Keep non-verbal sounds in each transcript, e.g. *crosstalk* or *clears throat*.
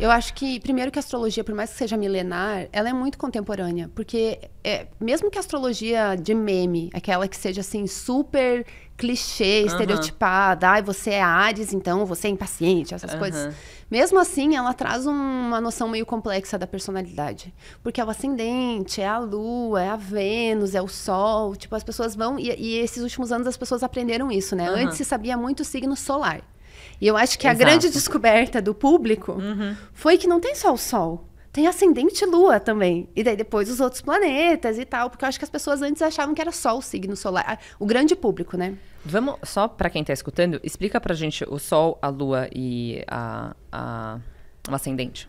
Eu acho que, primeiro, que a astrologia, por mais que seja milenar, ela é muito contemporânea. Porque, é, mesmo que a astrologia de meme, aquela que seja assim, super clichê, estereotipada, uhum. ai, você é Ares, então você é impaciente, essas uhum. coisas. Mesmo assim, ela traz uma noção meio complexa da personalidade. Porque é o ascendente, é a lua, é a Vênus, é o Sol. Tipo, as pessoas vão. E, e esses últimos anos as pessoas aprenderam isso, né? Uhum. Antes se sabia muito o signo solar. E eu acho que Exato. a grande descoberta do público uhum. foi que não tem só o Sol. Tem ascendente lua também. E daí depois os outros planetas e tal. Porque eu acho que as pessoas antes achavam que era só o signo solar. O grande público, né? Vamos, só para quem tá escutando, explica pra gente o Sol, a Lua e a, a, o ascendente.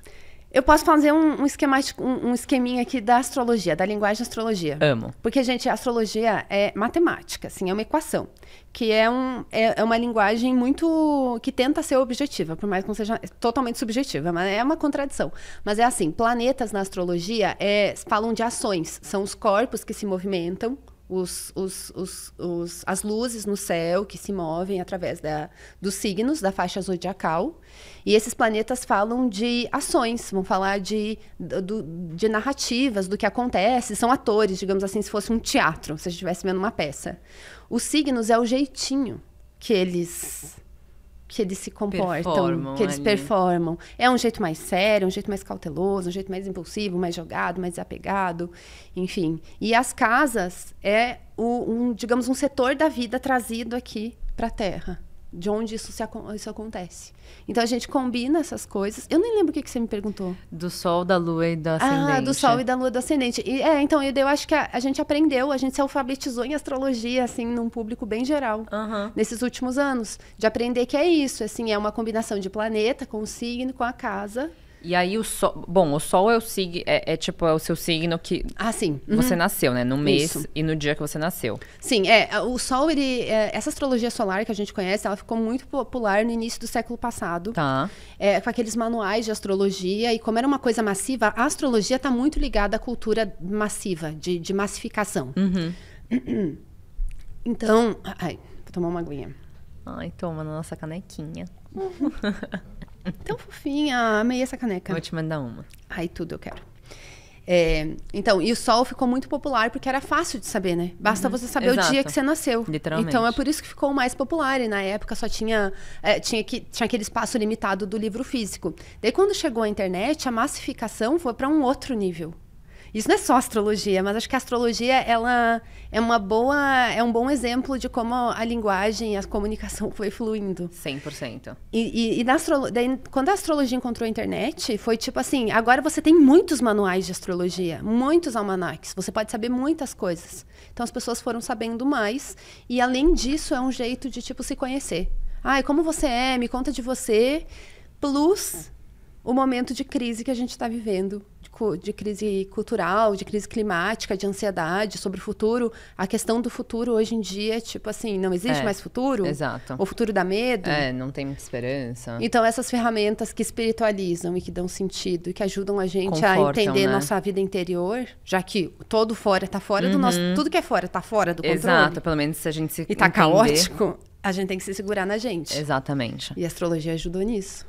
Eu posso fazer um, um, esquemático, um, um, esqueminha aqui da astrologia, da linguagem astrologia. Amo. Porque, gente, a astrologia é matemática, assim, é uma equação. Que é, um, é, é uma linguagem muito. que tenta ser objetiva, por mais que não seja totalmente subjetiva, mas é uma contradição. Mas é assim: planetas na astrologia é, falam de ações, são os corpos que se movimentam os, os, os, os, as luzes no céu que se movem através da, dos signos da faixa zodiacal. E esses planetas falam de ações, vão falar de, do, de narrativas, do que acontece, são atores, digamos assim, se fosse um teatro, se a gente estivesse vendo uma peça. Os signos é o jeitinho que eles que eles se comportam, performam que eles ali. performam. É um jeito mais sério, um jeito mais cauteloso, um jeito mais impulsivo, mais jogado, mais desapegado, enfim. E as casas é o, um, digamos, um setor da vida trazido aqui para a Terra de onde isso, se, isso acontece. Então a gente combina essas coisas. Eu nem lembro o que, que você me perguntou. Do sol, da lua e ah, do ascendente. Ah, do sol e da lua do ascendente. E, é, então eu, eu acho que a, a, gente aprendeu, a gente se alfabetizou em astrologia, assim, num público bem geral, uhum. nesses últimos anos. De aprender que é isso, assim, é uma combinação de planeta com o signo, com a casa. E aí o sol. Bom, o sol é o É, é, tipo, é o seu signo que. Ah, sim. Uhum. Você nasceu, né? No mês Isso. e no dia que você nasceu. Sim, é. O sol, ele. É, essa astrologia solar que a gente conhece, ela ficou muito popular no início do século passado. Tá. É, com aqueles manuais de astrologia. E como era uma coisa massiva, a astrologia está muito ligada à cultura massiva, de, de massificação. Uhum. *clears throat* Então. Ai, vou tomar uma aguinha. Ai, toma na nossa canequinha. Uhum. *laughs* Tão fofinha, amei essa caneca. Vou te mandar uma. Ai, tudo eu quero. É, então, e o sol ficou muito popular porque era fácil de saber, né? Basta uhum. você saber Exato. o dia que você nasceu. Literalmente. Então é por isso que ficou mais popular. E na época só tinha, é, tinha, que, tinha aquele espaço limitado do livro físico. Daí, quando chegou a internet, a massificação foi para um outro nível. Isso não é só astrologia, mas acho que a astrologia ela é uma boa, é um bom exemplo de como a linguagem, a comunicação foi fluindo. 100%. E, e, e na Daí, quando a astrologia encontrou a internet, foi tipo assim, agora você tem muitos manuais de astrologia, muitos almanacs, você pode saber muitas coisas. Então as pessoas foram sabendo mais e além disso é um jeito de tipo se conhecer. Ai, como você é? Me conta de você. Plus o momento de crise que a gente está vivendo de crise cultural, de crise climática, de ansiedade sobre o futuro. A questão do futuro hoje em dia é tipo assim, não existe é, mais futuro. Exato. O futuro dá medo. É, não tem muita esperança. Então, essas ferramentas que espiritualizam e que dão sentido e que ajudam a gente Confortam, a entender né? nossa vida interior, já que todo fora está fora uhum. do nosso. Uhum. Tudo que é fora está fora do controle. Exato, pelo menos se a gente se. E tá entender. caótico, a gente tem que se segurar na gente. Exatamente. E a astrologia ajudou nisso.